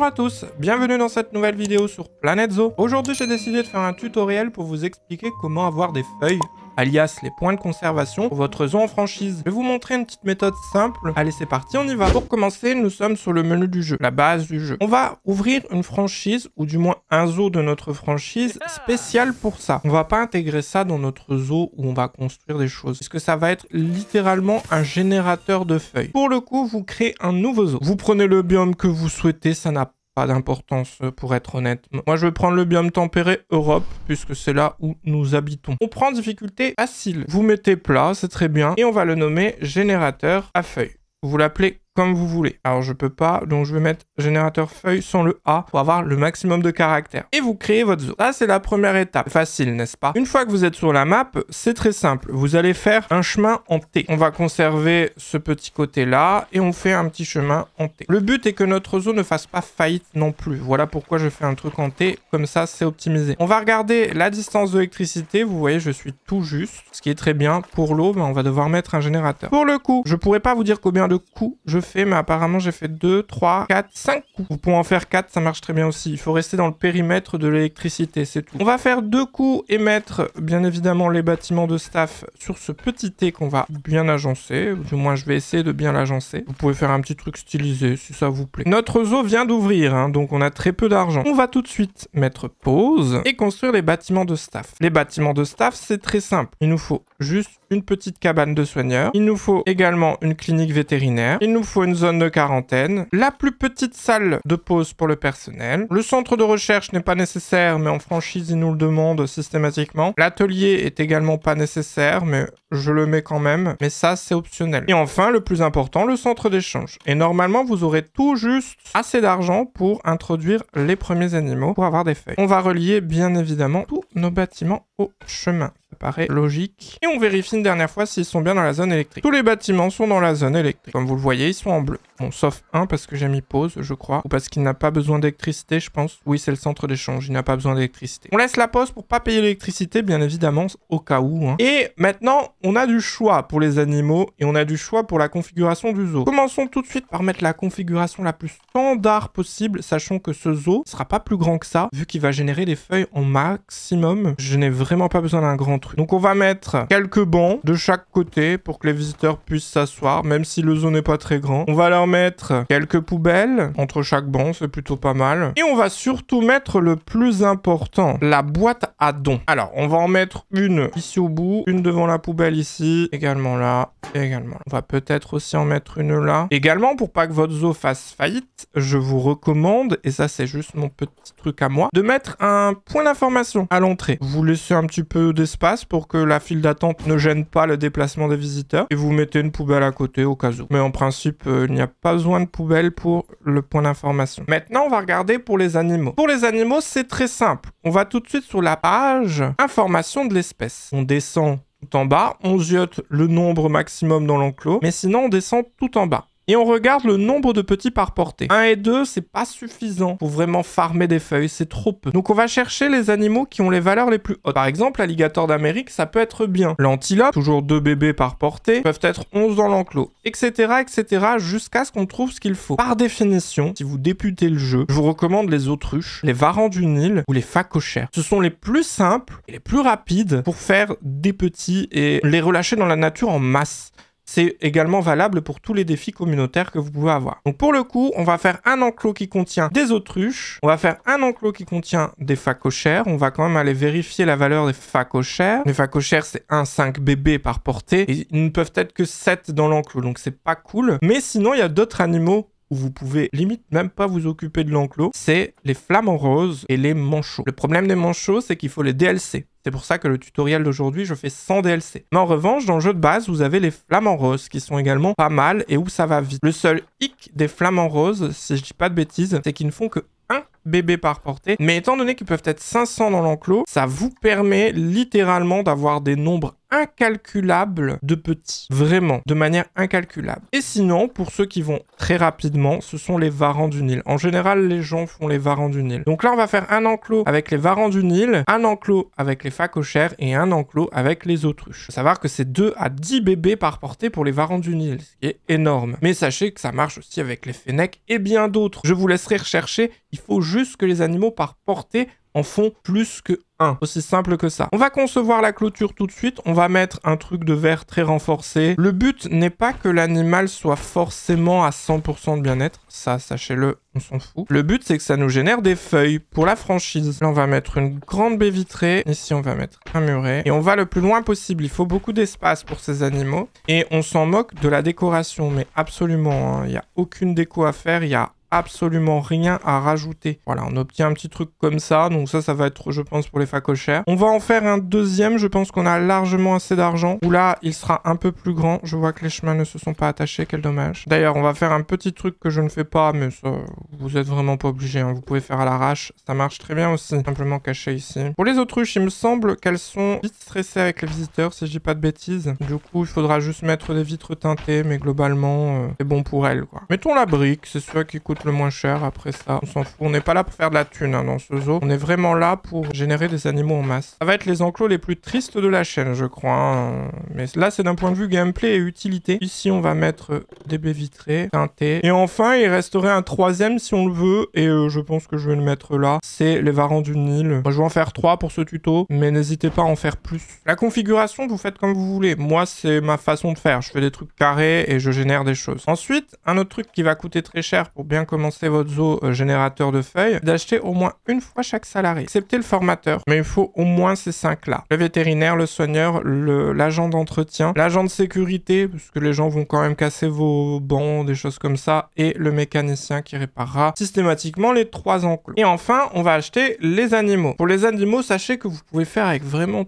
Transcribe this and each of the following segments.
Bonjour à tous, bienvenue dans cette nouvelle vidéo sur Planète Zoo. Aujourd'hui j'ai décidé de faire un tutoriel pour vous expliquer comment avoir des feuilles alias les points de conservation, pour votre zoo en franchise. Je vais vous montrer une petite méthode simple. Allez, c'est parti, on y va. Pour commencer, nous sommes sur le menu du jeu, la base du jeu. On va ouvrir une franchise, ou du moins un zoo de notre franchise, spécial pour ça. On va pas intégrer ça dans notre zoo où on va construire des choses, que ça va être littéralement un générateur de feuilles. Pour le coup, vous créez un nouveau zoo. Vous prenez le biome que vous souhaitez, ça n'a pas pas d'importance euh, pour être honnête. Moi je vais prendre le biome tempéré Europe puisque c'est là où nous habitons. On prend difficulté facile. Vous mettez plat, c'est très bien. Et on va le nommer générateur à feuilles. Vous l'appelez comme vous voulez. Alors je peux pas, donc je vais mettre générateur feuille sans le A pour avoir le maximum de caractères. Et vous créez votre zoo. Ça c'est la première étape. Facile, n'est-ce pas Une fois que vous êtes sur la map, c'est très simple. Vous allez faire un chemin en T. On va conserver ce petit côté là et on fait un petit chemin en T. Le but est que notre zone ne fasse pas faillite non plus. Voilà pourquoi je fais un truc en T. Comme ça, c'est optimisé. On va regarder la distance d'électricité. Vous voyez, je suis tout juste. Ce qui est très bien. Pour l'eau, mais on va devoir mettre un générateur. Pour le coup, je pourrais pas vous dire combien de coups je fait, mais apparemment j'ai fait 2, 3, 4, 5 coups. Vous pouvez en faire 4, ça marche très bien aussi. Il faut rester dans le périmètre de l'électricité, c'est tout. On va faire deux coups et mettre, bien évidemment, les bâtiments de staff sur ce petit T qu'on va bien agencer. Du moins, je vais essayer de bien l'agencer. Vous pouvez faire un petit truc stylisé, si ça vous plaît. Notre zoo vient d'ouvrir, hein, donc on a très peu d'argent. On va tout de suite mettre pause et construire les bâtiments de staff. Les bâtiments de staff, c'est très simple. Il nous faut juste une petite cabane de soigneurs. Il nous faut également une clinique vétérinaire. Il nous faut une zone de quarantaine. La plus petite salle de pause pour le personnel. Le centre de recherche n'est pas nécessaire, mais en franchise, ils nous le demande systématiquement. L'atelier est également pas nécessaire, mais je le mets quand même. Mais ça, c'est optionnel. Et enfin, le plus important, le centre d'échange. Et normalement, vous aurez tout juste assez d'argent pour introduire les premiers animaux pour avoir des feuilles. On va relier, bien évidemment, tous nos bâtiments chemin. Ça paraît logique. Et on vérifie une dernière fois s'ils sont bien dans la zone électrique. Tous les bâtiments sont dans la zone électrique. Comme vous le voyez, ils sont en bleu sauf un parce que j'ai mis pause, je crois. Ou parce qu'il n'a pas besoin d'électricité, je pense. Oui, c'est le centre d'échange, il n'a pas besoin d'électricité. On laisse la pause pour pas payer l'électricité, bien évidemment, au cas où. Hein. Et maintenant, on a du choix pour les animaux et on a du choix pour la configuration du zoo. Commençons tout de suite par mettre la configuration la plus standard possible, sachant que ce zoo sera pas plus grand que ça, vu qu'il va générer des feuilles en maximum. Je n'ai vraiment pas besoin d'un grand truc. Donc on va mettre quelques bancs de chaque côté pour que les visiteurs puissent s'asseoir, même si le zoo n'est pas très grand. On va leur mettre quelques poubelles entre chaque banc, c'est plutôt pas mal. Et on va surtout mettre le plus important, la boîte à dons. Alors, on va en mettre une ici au bout, une devant la poubelle ici, également là, également. On va peut-être aussi en mettre une là. Également, pour pas que votre zoo fasse faillite, je vous recommande, et ça c'est juste mon petit truc à moi, de mettre un point d'information à l'entrée. Vous laissez un petit peu d'espace pour que la file d'attente ne gêne pas le déplacement des visiteurs, et vous mettez une poubelle à côté au cas où. Mais en principe, euh, il n'y a pas besoin de poubelle pour le point d'information. Maintenant, on va regarder pour les animaux. Pour les animaux, c'est très simple. On va tout de suite sur la page information de l'espèce. On descend tout en bas, on ziote le nombre maximum dans l'enclos, mais sinon on descend tout en bas et on regarde le nombre de petits par portée. Un et deux, c'est pas suffisant pour vraiment farmer des feuilles, c'est trop peu. Donc on va chercher les animaux qui ont les valeurs les plus hautes. Par exemple, l'alligator d'Amérique, ça peut être bien. L'antilope, toujours deux bébés par portée, peuvent être 11 dans l'enclos, etc., etc., jusqu'à ce qu'on trouve ce qu'il faut. Par définition, si vous députez le jeu, je vous recommande les autruches, les varans du Nil ou les facochères. Ce sont les plus simples et les plus rapides pour faire des petits et les relâcher dans la nature en masse. C'est également valable pour tous les défis communautaires que vous pouvez avoir. Donc pour le coup, on va faire un enclos qui contient des autruches, on va faire un enclos qui contient des facochères, on va quand même aller vérifier la valeur des facochères. Les phacochères, c'est 1,5 bébés par portée, ils ne peuvent être que 7 dans l'enclos, donc c'est pas cool. Mais sinon, il y a d'autres animaux où vous pouvez limite même pas vous occuper de l'enclos, c'est les flamants roses et les manchots. Le problème des manchots, c'est qu'il faut les DLC. C'est pour ça que le tutoriel d'aujourd'hui, je fais 100 DLC. Mais en revanche, dans le jeu de base, vous avez les flamants roses qui sont également pas mal et où ça va vite. Le seul hic des flamants roses, si je dis pas de bêtises, c'est qu'ils ne font que un bébé par portée. Mais étant donné qu'ils peuvent être 500 dans l'enclos, ça vous permet littéralement d'avoir des nombres incalculable de petits. Vraiment, de manière incalculable. Et sinon, pour ceux qui vont très rapidement, ce sont les varans du Nil. En général, les gens font les varans du Nil. Donc là, on va faire un enclos avec les varans du Nil, un enclos avec les phacochères et un enclos avec les autruches. savoir que c'est deux à 10 bébés par portée pour les varans du Nil, ce qui est énorme. Mais sachez que ça marche aussi avec les fennecs et bien d'autres. Je vous laisserai rechercher. Il faut juste que les animaux par portée en font plus que un, Aussi simple que ça. On va concevoir la clôture tout de suite. On va mettre un truc de verre très renforcé. Le but n'est pas que l'animal soit forcément à 100% de bien-être. Ça, sachez-le, on s'en fout. Le but, c'est que ça nous génère des feuilles pour la franchise. Là, on va mettre une grande baie vitrée. Ici, on va mettre un muret. Et on va le plus loin possible. Il faut beaucoup d'espace pour ces animaux. Et on s'en moque de la décoration. Mais absolument, hein. il n'y a aucune déco à faire. Il y a absolument rien à rajouter. Voilà, on obtient un petit truc comme ça. Donc ça, ça va être, je pense, pour les facochères. On va en faire un deuxième. Je pense qu'on a largement assez d'argent. Où là, il sera un peu plus grand. Je vois que les chemins ne se sont pas attachés. Quel dommage. D'ailleurs, on va faire un petit truc que je ne fais pas. Mais ça, vous êtes vraiment pas obligé. Hein. Vous pouvez faire à l'arrache. Ça marche très bien aussi. Simplement caché ici. Pour les autruches, il me semble qu'elles sont vite stressées avec les visiteurs, si je dis pas de bêtises. Du coup, il faudra juste mettre des vitres teintées. Mais globalement, euh, c'est bon pour elles, quoi. Mettons la brique. C'est ça qui coûte le moins cher après ça. On s'en fout. On n'est pas là pour faire de la thune hein, dans ce zoo. On est vraiment là pour générer des animaux en masse. Ça va être les enclos les plus tristes de la chaîne, je crois. Hein. Mais là, c'est d'un point de vue gameplay et utilité. Ici, on va mettre euh, des baies vitrées, teintées. Et enfin, il resterait un troisième si on le veut. Et euh, je pense que je vais le mettre là. C'est les varans du Nil. je vais en faire trois pour ce tuto, mais n'hésitez pas à en faire plus. La configuration, vous faites comme vous voulez. Moi, c'est ma façon de faire. Je fais des trucs carrés et je génère des choses. Ensuite, un autre truc qui va coûter très cher pour bien commencer votre zoo euh, générateur de feuilles, d'acheter au moins une fois chaque salarié, excepté le formateur. Mais il faut au moins ces cinq-là. Le vétérinaire, le soigneur, l'agent d'entretien, l'agent de sécurité, puisque les gens vont quand même casser vos bancs, des choses comme ça, et le mécanicien qui réparera systématiquement les trois enclos. Et enfin, on va acheter les animaux. Pour les animaux, sachez que vous pouvez faire avec vraiment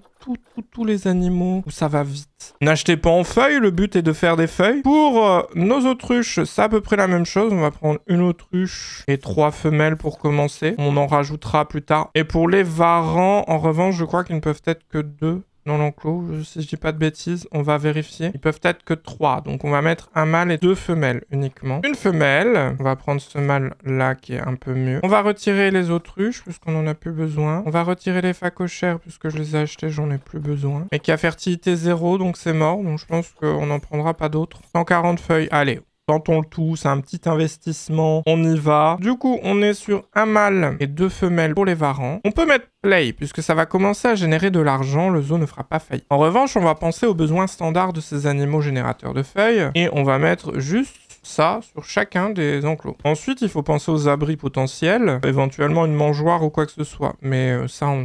tous les animaux où ça va vite. N'achetez pas en feuilles, le but est de faire des feuilles. Pour euh, nos autruches, c'est à peu près la même chose. On va prendre une autruche et trois femelles pour commencer. On en rajoutera plus tard. Et pour les varans, en revanche, je crois qu'ils ne peuvent être que deux non l'enclos, si je dis pas de bêtises, on va vérifier. Ils peuvent être que trois, donc on va mettre un mâle et deux femelles uniquement. Une femelle, on va prendre ce mâle-là qui est un peu mieux. On va retirer les autruches, puisqu'on en a plus besoin. On va retirer les facochères, puisque je les ai achetées, j'en ai plus besoin. Et qui a fertilité zéro, donc c'est mort, donc je pense qu'on n'en prendra pas d'autres. 140 feuilles, allez, Tentons le tout, c'est un petit investissement, on y va. Du coup, on est sur un mâle et deux femelles pour les varans. On peut mettre play, puisque ça va commencer à générer de l'argent, le zoo ne fera pas faillite. En revanche, on va penser aux besoins standards de ces animaux générateurs de feuilles, et on va mettre juste ça sur chacun des enclos. Ensuite, il faut penser aux abris potentiels, éventuellement une mangeoire ou quoi que ce soit. Mais euh, ça, on,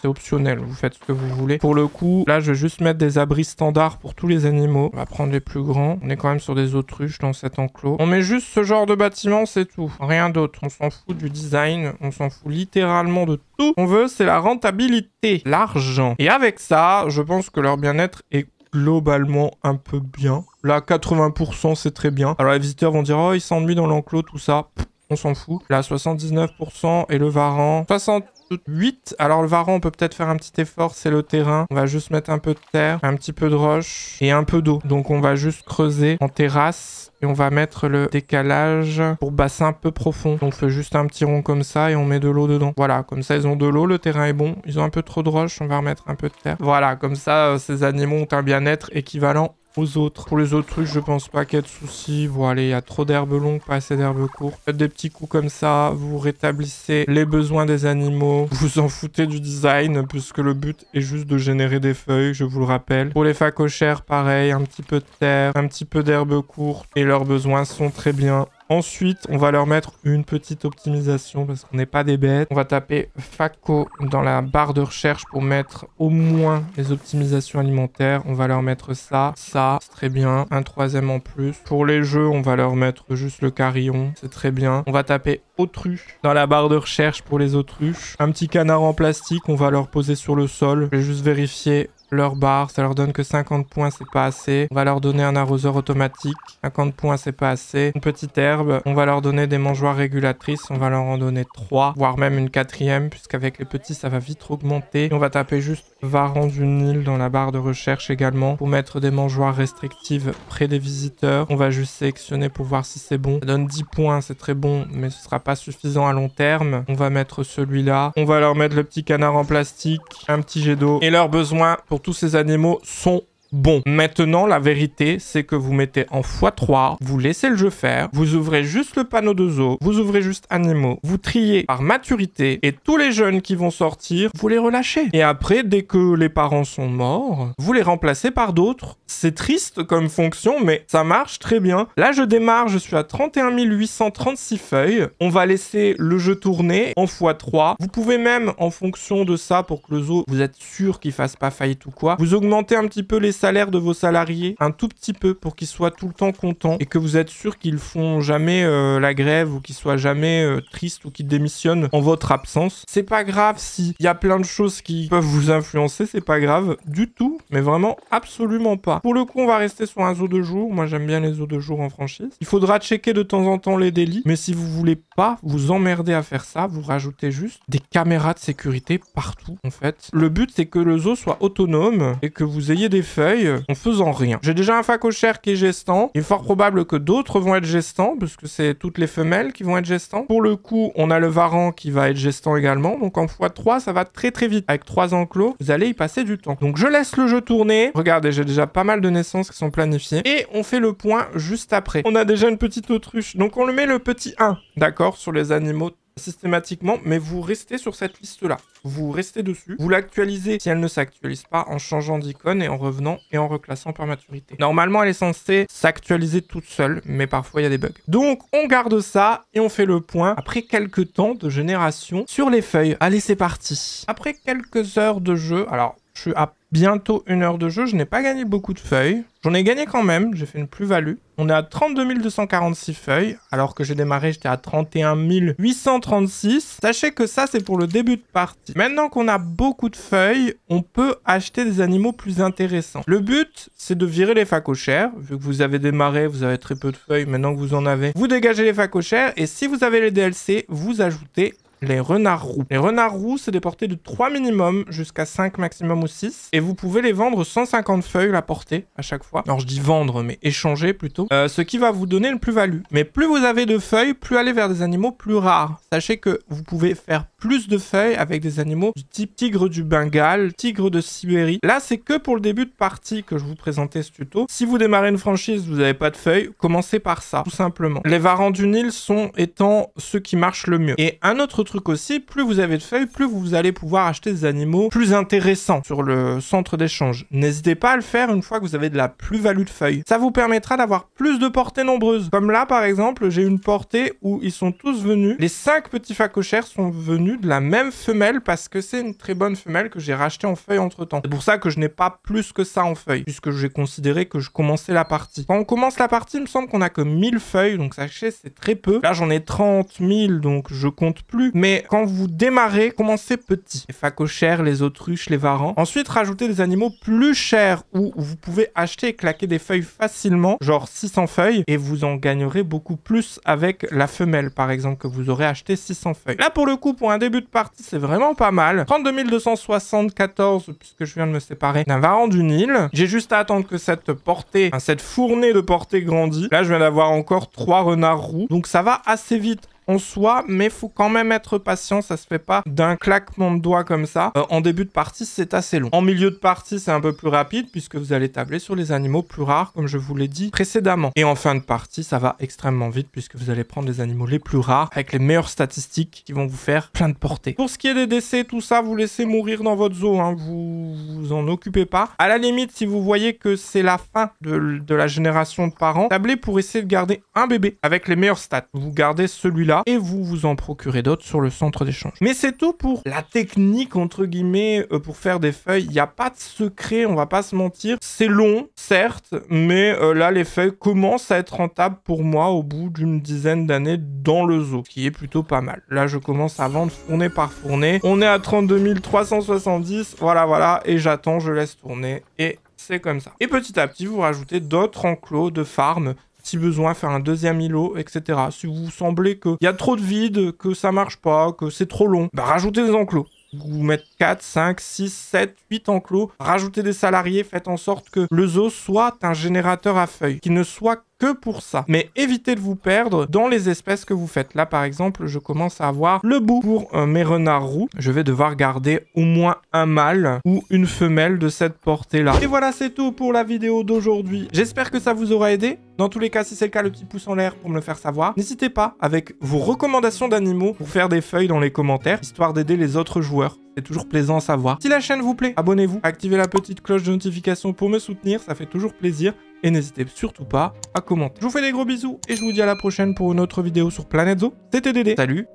c'est optionnel, vous faites ce que vous voulez. Pour le coup, là, je vais juste mettre des abris standards pour tous les animaux. On va prendre les plus grands. On est quand même sur des autruches dans cet enclos. On met juste ce genre de bâtiment, c'est tout. Rien d'autre. On s'en fout du design, on s'en fout littéralement de tout. On veut, c'est la rentabilité, l'argent. Et avec ça, je pense que leur bien-être est globalement un peu bien. Là, 80%, c'est très bien. Alors, les visiteurs vont dire, oh, ils s'ennuient dans l'enclos, tout ça. on s'en fout. Là, 79% et le Varan. 60... 8. Alors le Varan, on peut peut-être faire un petit effort, c'est le terrain. On va juste mettre un peu de terre, un petit peu de roche et un peu d'eau. Donc on va juste creuser en terrasse et on va mettre le décalage pour bassin un peu profond. Donc on fait juste un petit rond comme ça et on met de l'eau dedans. Voilà, comme ça ils ont de l'eau, le terrain est bon. Ils ont un peu trop de roche, on va remettre un peu de terre. Voilà, comme ça euh, ces animaux ont un bien-être équivalent aux autres. Pour les autres trucs, je pense pas qu'il y ait de soucis. Voilà, il y a trop d'herbes longues, pas assez d'herbes courtes. Faites des petits coups comme ça, vous rétablissez les besoins des animaux. Vous en foutez du design, puisque le but est juste de générer des feuilles, je vous le rappelle. Pour les facochères, pareil, un petit peu de terre, un petit peu d'herbe courtes. Et leurs besoins sont très bien Ensuite, on va leur mettre une petite optimisation parce qu'on n'est pas des bêtes. On va taper FACO dans la barre de recherche pour mettre au moins les optimisations alimentaires. On va leur mettre ça, ça, c'est très bien. Un troisième en plus. Pour les jeux, on va leur mettre juste le carillon, c'est très bien. On va taper autruche dans la barre de recherche pour les autruches. Un petit canard en plastique, on va leur poser sur le sol. Je vais juste vérifier leur barre, ça leur donne que 50 points, c'est pas assez. On va leur donner un arroseur automatique, 50 points, c'est pas assez. Une petite herbe, on va leur donner des mangeoires régulatrices, on va leur en donner 3, voire même une quatrième, puisqu'avec les petits, ça va vite augmenter. on va taper juste Varan du île dans la barre de recherche également, pour mettre des mangeoires restrictives près des visiteurs. On va juste sélectionner pour voir si c'est bon. Ça donne 10 points, c'est très bon, mais ce sera pas suffisant à long terme. On va mettre celui-là. On va leur mettre le petit canard en plastique, un petit jet d'eau et leurs besoins pour tous ces animaux sont Bon, maintenant, la vérité, c'est que vous mettez en x3, vous laissez le jeu faire, vous ouvrez juste le panneau de zoo, vous ouvrez juste animaux, vous triez par maturité, et tous les jeunes qui vont sortir, vous les relâchez. Et après, dès que les parents sont morts, vous les remplacez par d'autres. C'est triste comme fonction, mais ça marche très bien. Là, je démarre, je suis à 31 836 feuilles. On va laisser le jeu tourner en x3. Vous pouvez même, en fonction de ça, pour que le zoo, vous êtes sûr qu'il fasse pas faillite ou quoi, vous augmentez un petit peu les salaire de vos salariés un tout petit peu pour qu'ils soient tout le temps contents et que vous êtes sûr qu'ils font jamais euh, la grève ou qu'ils soient jamais euh, tristes ou qu'ils démissionnent en votre absence. C'est pas grave si il y a plein de choses qui peuvent vous influencer, c'est pas grave du tout, mais vraiment absolument pas. Pour le coup, on va rester sur un zoo de jour. Moi, j'aime bien les zoos de jour en franchise. Il faudra checker de temps en temps les délits, mais si vous voulez pas vous emmerder à faire ça, vous rajoutez juste des caméras de sécurité partout en fait. Le but c'est que le zoo soit autonome et que vous ayez des feuilles en faisant rien. J'ai déjà un facochère qui est gestant. Il est fort probable que d'autres vont être gestants, puisque c'est toutes les femelles qui vont être gestants. Pour le coup, on a le varan qui va être gestant également. Donc en x3, ça va très très vite. Avec trois enclos, vous allez y passer du temps. Donc je laisse le jeu tourner. Regardez, j'ai déjà pas mal de naissances qui sont planifiées. Et on fait le point juste après. On a déjà une petite autruche. Donc on le met le petit 1, d'accord, sur les animaux systématiquement, mais vous restez sur cette liste-là. Vous restez dessus, vous l'actualisez si elle ne s'actualise pas en changeant d'icône et en revenant et en reclassant par maturité. Normalement, elle est censée s'actualiser toute seule, mais parfois il y a des bugs. Donc, on garde ça et on fait le point après quelques temps de génération sur les feuilles. Allez, c'est parti. Après quelques heures de jeu, alors je suis à bientôt une heure de jeu. Je n'ai pas gagné beaucoup de feuilles. J'en ai gagné quand même. J'ai fait une plus-value. On est à 32 246 feuilles. Alors que j'ai démarré, j'étais à 31 836. Sachez que ça, c'est pour le début de partie. Maintenant qu'on a beaucoup de feuilles, on peut acheter des animaux plus intéressants. Le but, c'est de virer les facochères. Vu que vous avez démarré, vous avez très peu de feuilles. Maintenant que vous en avez, vous dégagez les facochères. Et si vous avez les DLC, vous ajoutez les renards roux. Les renards roux, c'est des portées de 3 minimum jusqu'à 5 maximum ou 6. Et vous pouvez les vendre 150 feuilles la portée à chaque fois. Alors je dis vendre, mais échanger plutôt. Euh, ce qui va vous donner le plus-value. Mais plus vous avez de feuilles, plus allez vers des animaux plus rares. Sachez que vous pouvez faire plus de feuilles avec des animaux du type tigre du Bengale, tigre de Sibérie. Là, c'est que pour le début de partie que je vous présentais ce tuto. Si vous démarrez une franchise, vous n'avez pas de feuilles, commencez par ça, tout simplement. Les varans du Nil sont étant ceux qui marchent le mieux. Et un autre truc truc aussi, plus vous avez de feuilles, plus vous allez pouvoir acheter des animaux plus intéressants sur le centre d'échange. N'hésitez pas à le faire une fois que vous avez de la plus-value de feuilles. Ça vous permettra d'avoir plus de portées nombreuses. Comme là, par exemple, j'ai une portée où ils sont tous venus. Les 5 petits facochères sont venus de la même femelle parce que c'est une très bonne femelle que j'ai racheté en feuilles entre-temps. C'est pour ça que je n'ai pas plus que ça en feuilles, puisque j'ai considéré que je commençais la partie. Quand on commence la partie, il me semble qu'on a que 1000 feuilles, donc sachez, c'est très peu. Là, j'en ai 30 000, donc je compte plus. Mais quand vous démarrez, commencez petit. Les facochères, les autruches, les varans. Ensuite, rajoutez des animaux plus chers où vous pouvez acheter et claquer des feuilles facilement, genre 600 feuilles, et vous en gagnerez beaucoup plus avec la femelle, par exemple, que vous aurez acheté 600 feuilles. Là, pour le coup, pour un début de partie, c'est vraiment pas mal. 32 274, puisque je viens de me séparer d'un varan du Nil. J'ai juste à attendre que cette portée, cette fournée de portée grandit. Là, je viens d'avoir encore trois renards roux, donc ça va assez vite en soi, mais faut quand même être patient, ça se fait pas d'un claquement de doigts comme ça. Euh, en début de partie, c'est assez long. En milieu de partie, c'est un peu plus rapide puisque vous allez tabler sur les animaux plus rares, comme je vous l'ai dit précédemment. Et en fin de partie, ça va extrêmement vite puisque vous allez prendre les animaux les plus rares avec les meilleures statistiques qui vont vous faire plein de portées. Pour ce qui est des décès, tout ça, vous laissez mourir dans votre zoo, hein. vous vous en occupez pas. À la limite, si vous voyez que c'est la fin de, la génération de parents, tablez pour essayer de garder un bébé avec les meilleures stats. Vous gardez celui-là et vous vous en procurez d'autres sur le centre d'échange. Mais c'est tout pour la technique entre guillemets euh, pour faire des feuilles. Il n'y a pas de secret, on va pas se mentir. C'est long, certes, mais euh, là les feuilles commencent à être rentables pour moi au bout d'une dizaine d'années dans le zoo, qui est plutôt pas mal. Là je commence à vendre fournée par fournée. On est à 32 370, voilà voilà, et j'attends, je laisse tourner et c'est comme ça. Et petit à petit, vous rajoutez d'autres enclos de farms si besoin, faire un deuxième îlot, etc. Si vous semblez qu'il y a trop de vide, que ça marche pas, que c'est trop long, bah rajoutez des enclos. Vous mettez 4, 5, 6, 7, 8 enclos, rajoutez des salariés, faites en sorte que le zoo soit un générateur à feuilles, qu'il ne soit que pour ça. Mais évitez de vous perdre dans les espèces que vous faites. Là, par exemple, je commence à avoir le bout. Pour euh, mes renards roux, je vais devoir garder au moins un mâle ou une femelle de cette portée-là. Et voilà, c'est tout pour la vidéo d'aujourd'hui. J'espère que ça vous aura aidé. Dans tous les cas, si c'est le cas, le petit pouce en l'air pour me le faire savoir. N'hésitez pas, avec vos recommandations d'animaux, pour faire des feuilles dans les commentaires, histoire d'aider les autres joueurs. C'est toujours plaisant à savoir. Si la chaîne vous plaît, abonnez-vous, activez la petite cloche de notification pour me soutenir, ça fait toujours plaisir. Et n'hésitez surtout pas à commenter. Je vous fais des gros bisous et je vous dis à la prochaine pour une autre vidéo sur Planète Zoo. C'était Dédé. Salut